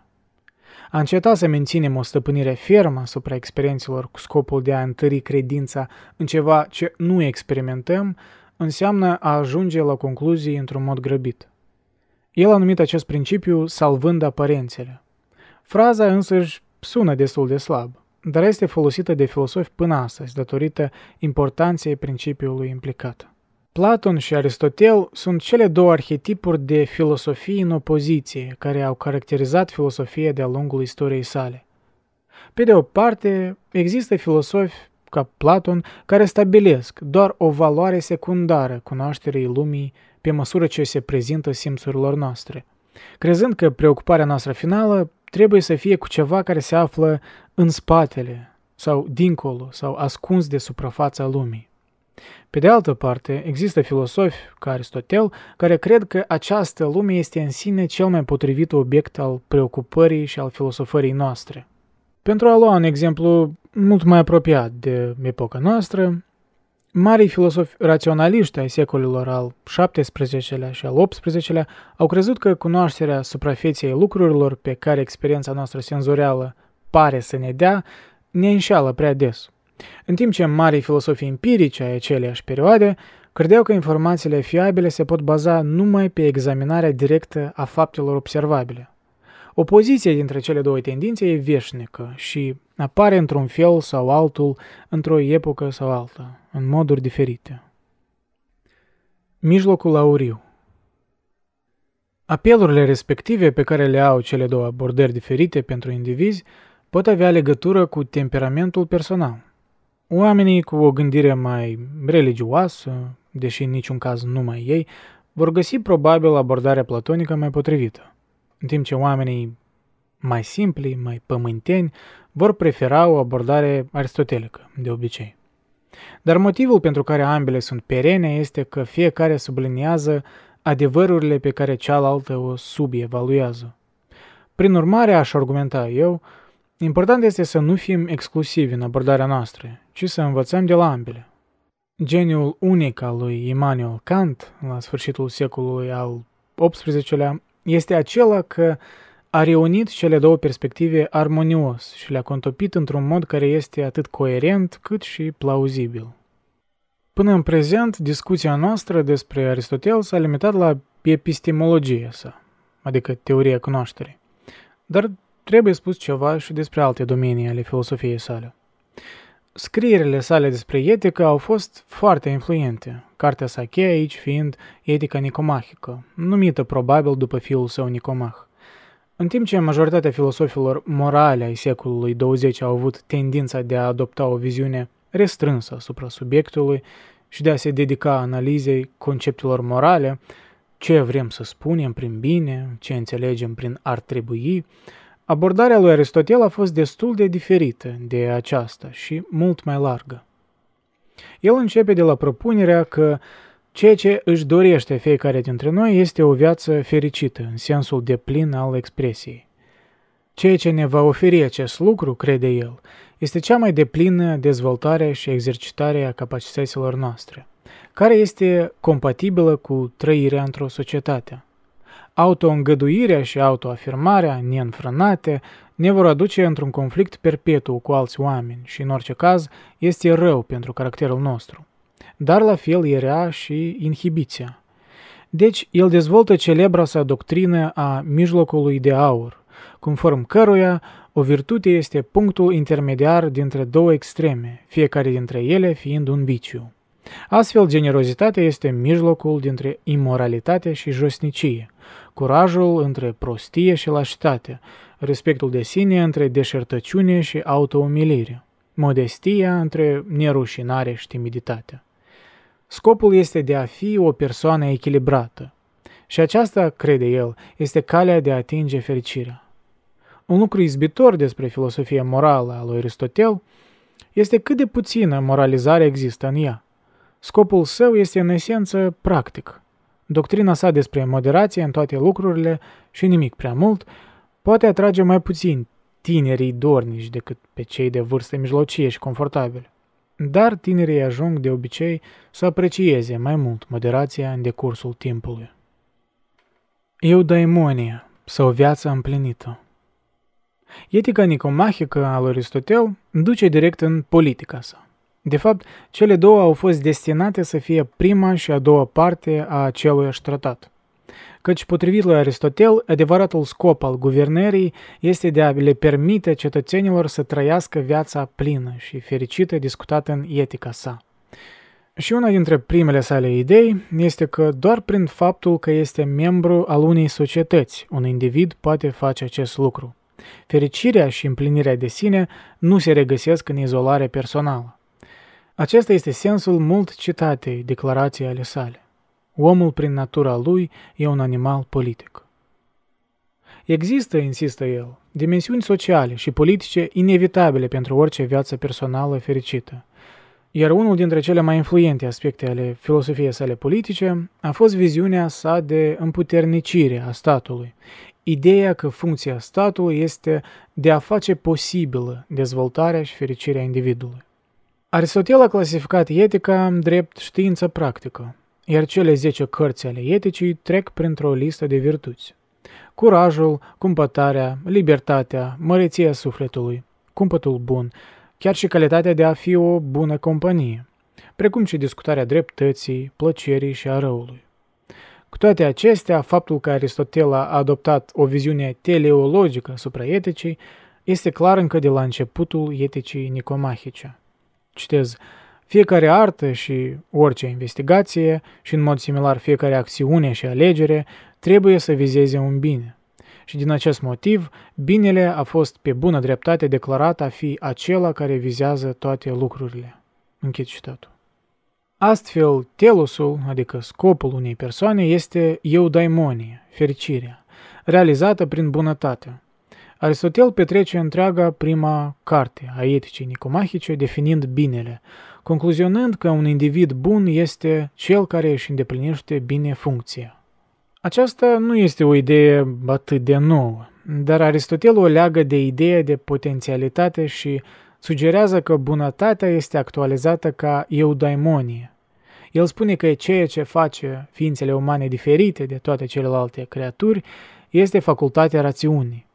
a încetat să menținem o stăpânire fermă asupra experiențelor cu scopul de a întări credința în ceva ce nu experimentăm, înseamnă a ajunge la concluzii într-un mod grăbit. El a numit acest principiu salvând aparențele. Fraza însăși sună destul de slab, dar este folosită de filosofi până astăzi datorită importanței principiului implicat. Platon și Aristotel sunt cele două arhetipuri de filosofie în opoziție care au caracterizat filosofia de-a lungul istoriei sale. Pe de o parte, există filosofi ca Platon care stabilesc doar o valoare secundară cunoașterii lumii pe măsură ce se prezintă simțurilor noastre, crezând că preocuparea noastră finală trebuie să fie cu ceva care se află în spatele sau dincolo sau ascuns de suprafața lumii. Pe de altă parte, există filosofi ca Aristotel care cred că această lume este în sine cel mai potrivit obiect al preocupării și al filosofării noastre. Pentru a lua un exemplu mult mai apropiat de epoca noastră, marii filosofi raționaliști ai secolilor al XVII-lea și al XVIII-lea au crezut că cunoașterea suprafeței lucrurilor pe care experiența noastră senzorială pare să ne dea, ne înșeală prea des – în timp ce marii filosofii empirice ai aceleași perioade credeau că informațiile fiabile se pot baza numai pe examinarea directă a faptelor observabile. Opoziția dintre cele două tendințe e veșnică și apare într-un fel sau altul, într-o epocă sau alta, în moduri diferite. Mijlocul auriu Apelurile respective pe care le au cele două abordări diferite pentru indivizi pot avea legătură cu temperamentul personal. Oamenii cu o gândire mai religioasă, deși în niciun caz numai ei, vor găsi probabil abordarea platonică mai potrivită, în timp ce oamenii mai simpli, mai pământeni, vor prefera o abordare aristotelică, de obicei. Dar motivul pentru care ambele sunt perene este că fiecare subliniază adevărurile pe care cealaltă o subevaluează. Prin urmare, aș argumenta eu, important este să nu fim exclusivi în abordarea noastră și să învățăm de la ambele. Geniul unic al lui Immanuel Kant, la sfârșitul secolului al XVIII-lea, este acela că a reunit cele două perspective armonios și le-a contopit într-un mod care este atât coerent cât și plauzibil. Până în prezent, discuția noastră despre Aristotel s-a limitat la epistemologia sa, adică teoria cunoașterii. Dar trebuie spus ceva și despre alte domenii ale filosofiei sale. Scrierile sale despre etică au fost foarte influente, cartea sa cheie aici fiind Etica Nicomahică, numită probabil după fiul său Nicomah. În timp ce majoritatea filosofilor morale ai secolului 20 au avut tendința de a adopta o viziune restrânsă asupra subiectului și de a se dedica analizei conceptelor morale, ce vrem să spunem prin bine, ce înțelegem prin ar trebui, Abordarea lui Aristotel a fost destul de diferită de aceasta și mult mai largă. El începe de la propunerea că ceea ce își dorește fiecare dintre noi este o viață fericită, în sensul de plin al expresiei. Ceea ce ne va oferi acest lucru, crede el, este cea mai deplină dezvoltare și exercitare a capacităților noastre, care este compatibilă cu trăirea într-o societate. Autoîngăduirea și autoafirmarea, neînfrânate, ne vor aduce într-un conflict perpetu cu alți oameni și, în orice caz, este rău pentru caracterul nostru. Dar la fel era și inhibiția. Deci, el dezvoltă celebra sa doctrină a mijlocului de aur, conform căruia o virtute este punctul intermediar dintre două extreme, fiecare dintre ele fiind un viciu. Astfel, generozitatea este mijlocul dintre imoralitate și josnicie, curajul între prostie și lașitate, respectul de sine între deșertăciune și autoumilire, modestia între nerușinare și timiditate. Scopul este de a fi o persoană echilibrată. Și aceasta, crede el, este calea de a atinge fericirea. Un lucru izbitor despre filosofia morală a lui Aristotel este cât de puțină moralizare există în ea. Scopul său este în esență practic – Doctrina sa despre moderație în toate lucrurile și nimic prea mult poate atrage mai puțin tinerii dornici decât pe cei de vârstă mijlocie și confortabilă. Dar tinerii ajung de obicei să aprecieze mai mult moderația în decursul timpului. Eudaimonia sau viața împlinită Etica nicomahică a lui Aristotel duce direct în politica sa. De fapt, cele două au fost destinate să fie prima și a doua parte a acelui tratat. Căci, potrivit lui Aristotel, adevăratul scop al guvernării este de a le permite cetățenilor să trăiască viața plină și fericită discutată în etica sa. Și una dintre primele sale idei este că doar prin faptul că este membru al unei societăți, un individ poate face acest lucru. Fericirea și împlinirea de sine nu se regăsesc în izolare personală. Acesta este sensul mult citatei declarației ale sale. Omul, prin natura lui, e un animal politic. Există, insistă el, dimensiuni sociale și politice inevitabile pentru orice viață personală fericită. Iar unul dintre cele mai influente aspecte ale filosofiei sale politice a fost viziunea sa de împuternicire a statului, ideea că funcția statului este de a face posibilă dezvoltarea și fericirea individului. Aristotel a clasificat etica drept știință practică, iar cele 10 cărți ale eticii trec printr-o listă de virtuți. Curajul, cumpătarea, libertatea, măreția sufletului, cumpătul bun, chiar și calitatea de a fi o bună companie, precum și discutarea dreptății, plăcerii și a răului. Cu toate acestea, faptul că Aristotel a adoptat o viziune teleologică asupra eticii este clar încă de la începutul eticii nicomahice. Citez, fiecare artă și orice investigație și în mod similar fiecare acțiune și alegere trebuie să vizeze un bine. Și din acest motiv, binele a fost pe bună dreptate declarat a fi acela care vizează toate lucrurile. Închid citatul. Astfel, telusul, adică scopul unei persoane, este eudaimonie, fericirea, realizată prin bunătate, Aristotel petrece întreaga prima carte a eticii nicomahice definind binele, concluzionând că un individ bun este cel care își îndeplinește bine funcția. Aceasta nu este o idee atât de nouă, dar Aristotel o leagă de ideea de potențialitate și sugerează că bunătatea este actualizată ca eudaimonie. El spune că ceea ce face ființele umane diferite de toate celelalte creaturi este facultatea rațiunii.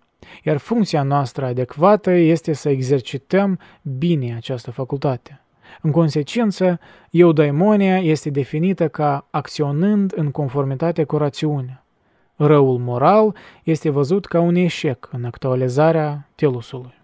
Iar funcția noastră adecvată este să exercităm bine această facultate. În consecință, eudaimonia este definită ca acționând în conformitate cu rațiunea. Răul moral este văzut ca un eșec în actualizarea telusului.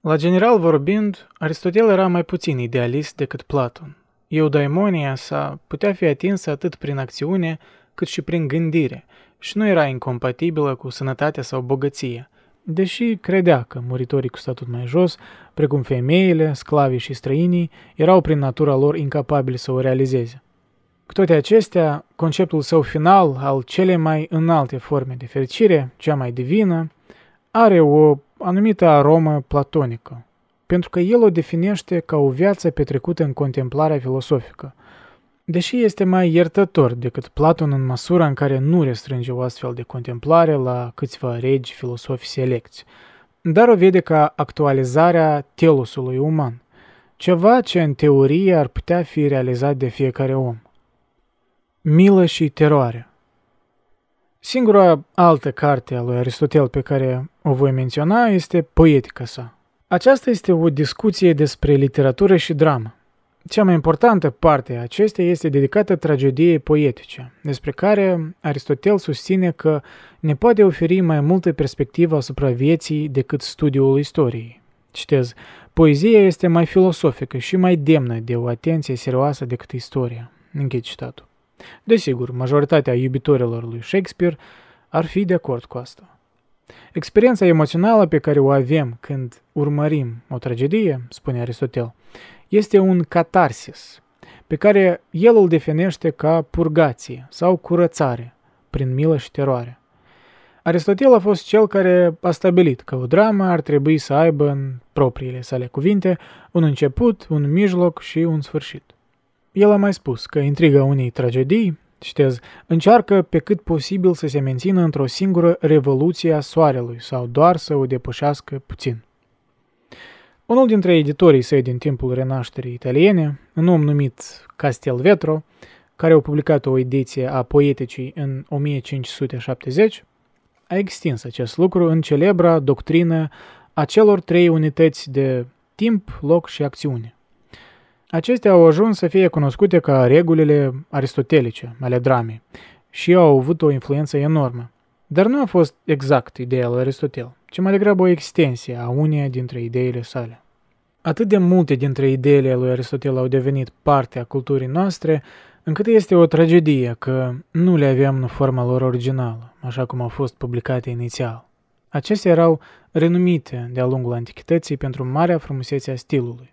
La general vorbind, Aristotel era mai puțin idealist decât Platon. Eudaimonia sa putea fi atinsă atât prin acțiune, cât și prin gândire, și nu era incompatibilă cu sănătatea sau bogăția, deși credea că muritorii cu statut mai jos, precum femeile, sclavii și străinii, erau prin natura lor incapabili să o realizeze. Cu toate acestea, conceptul său final al celei mai înalte forme de fericire, cea mai divină, are o anumită aromă platonică, pentru că el o definește ca o viață petrecută în contemplarea filosofică – Deși este mai iertător decât Platon în măsura în care nu restrânge o astfel de contemplare la câțiva regi filosofi selecți, dar o vede ca actualizarea telosului uman, ceva ce în teorie ar putea fi realizat de fiecare om. Milă și teroare Singura altă carte a lui Aristotel pe care o voi menționa este Poetica sa. Aceasta este o discuție despre literatură și dramă cea mai importantă parte a acestei este dedicată tragediei poetice, despre care Aristotel susține că ne poate oferi mai multă perspectivă asupra vieții decât studiul istoriei. Citez, poezia este mai filosofică și mai demnă de o atenție serioasă decât istoria. Închid citatul. Desigur, majoritatea iubitorilor lui Shakespeare ar fi de acord cu asta. Experiența emoțională pe care o avem când urmărim o tragedie, spune Aristotel, este un catarsis, pe care el îl definește ca purgație sau curățare prin milă și teroare. Aristotel a fost cel care a stabilit că o dramă ar trebui să aibă în propriile sale cuvinte un început, un mijloc și un sfârșit. El a mai spus că intriga unei tragedii, citez, încearcă pe cât posibil să se mențină într-o singură revoluție a soarelui sau doar să o depășească puțin. Unul dintre editorii săi din timpul renașterii italiene, un om numit Castelvetro, care au publicat o ediție a poeticii în 1570, a extins acest lucru în celebra doctrină a celor trei unități de timp, loc și acțiune. Acestea au ajuns să fie cunoscute ca regulile aristotelice ale dramei și au avut o influență enormă. Dar nu a fost exact ideea lui Aristotel, ci mai degrabă o extensie a uneia dintre ideile sale. Atât de multe dintre ideile lui Aristotel au devenit parte a culturii noastre, încât este o tragedie că nu le aveam în forma lor originală, așa cum au fost publicate inițial. Acestea erau renumite de-a lungul antichității pentru marea frumusețe a stilului.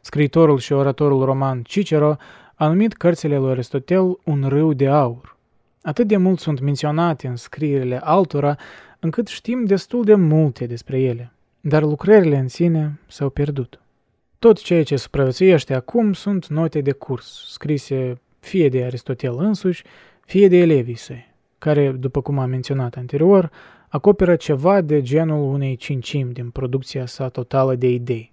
Scriitorul și oratorul roman Cicero a numit cărțile lui Aristotel un râu de aur. Atât de mult sunt menționate în scrierile altora, încât știm destul de multe despre ele dar lucrările în sine s-au pierdut. Tot ceea ce supraviețuiește acum sunt note de curs, scrise fie de Aristotel însuși, fie de elevii săi, care, după cum am menționat anterior, acoperă ceva de genul unei cincimi din producția sa totală de idei.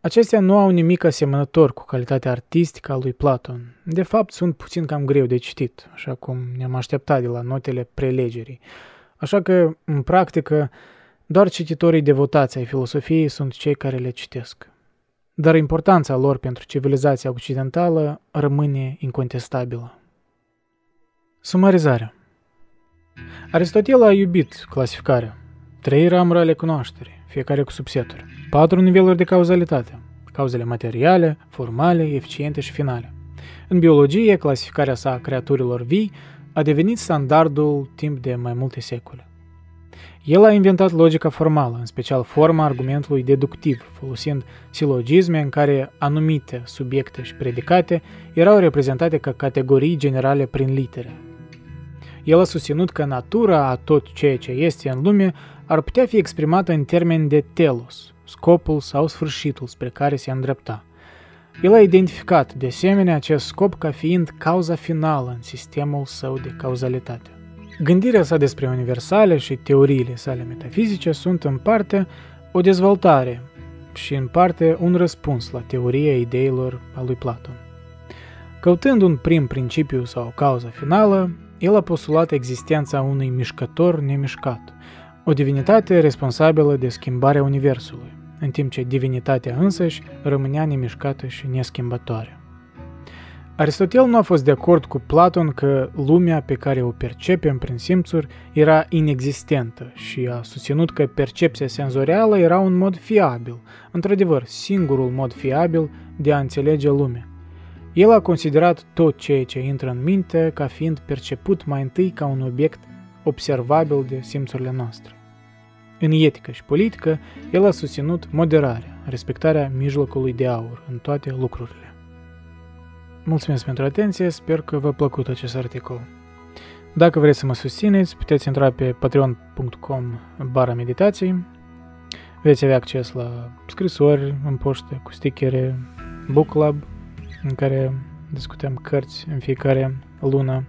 Acestea nu au nimic asemănător cu calitatea artistică a lui Platon. De fapt, sunt puțin cam greu de citit, așa cum ne-am așteptat de la notele prelegerii. Așa că, în practică, doar cititorii devotați ai filosofiei sunt cei care le citesc. Dar importanța lor pentru civilizația occidentală rămâne incontestabilă. Sumarizarea Aristotel a iubit clasificarea. Trei ramuri ale cunoașterii, fiecare cu subseturi. Patru niveluri de cauzalitate. Cauzele materiale, formale, eficiente și finale. În biologie, clasificarea sa a creaturilor vii a devenit standardul timp de mai multe secole. El a inventat logica formală, în special forma argumentului deductiv, folosind silogisme în care anumite subiecte și predicate erau reprezentate ca categorii generale prin litere. El a susținut că natura a tot ceea ce este în lume ar putea fi exprimată în termeni de telos, scopul sau sfârșitul spre care se îndrepta. El a identificat, de asemenea, acest scop ca fiind cauza finală în sistemul său de cauzalitate. Gândirea sa despre universale și teoriile sale metafizice sunt în parte o dezvoltare și în parte un răspuns la teoria ideilor a lui Platon. Căutând un prim principiu sau o cauză finală, el a postulat existența unui mișcător nemișcat, o divinitate responsabilă de schimbarea Universului, în timp ce divinitatea însăși rămânea nemișcată și neschimbătoare. Aristotel nu a fost de acord cu Platon că lumea pe care o percepem prin simțuri era inexistentă și a susținut că percepția senzorială era un mod fiabil, într-adevăr singurul mod fiabil de a înțelege lumea. El a considerat tot ceea ce intră în minte ca fiind perceput mai întâi ca un obiect observabil de simțurile noastre. În etică și politică, el a susținut moderarea, respectarea mijlocului de aur în toate lucrurile. Mulțumesc pentru atenție, sper că v-a plăcut acest articol. Dacă vreți să mă susțineți, puteți intra pe patreon.com bara meditației. Veți avea acces la scrisori în poștă cu stickere, book club, în care discutăm cărți în fiecare lună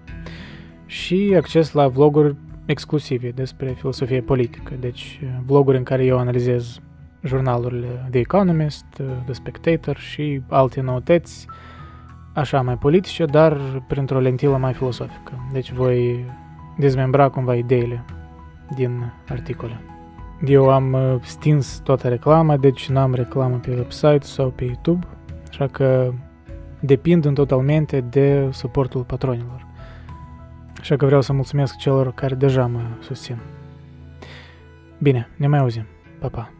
și acces la vloguri exclusive despre filosofie politică, deci vloguri în care eu analizez jurnalurile The Economist, The Spectator și alte noutăți așa mai politice, dar printr-o lentilă mai filosofică. Deci voi dezmembra cumva ideile din articole. Eu am uh, stins toată reclama, deci n-am reclamă pe website sau pe YouTube, așa că depind în totalmente de suportul patronilor. Așa că vreau să mulțumesc celor care deja mă susțin. Bine, ne mai auzim. Pa, pa!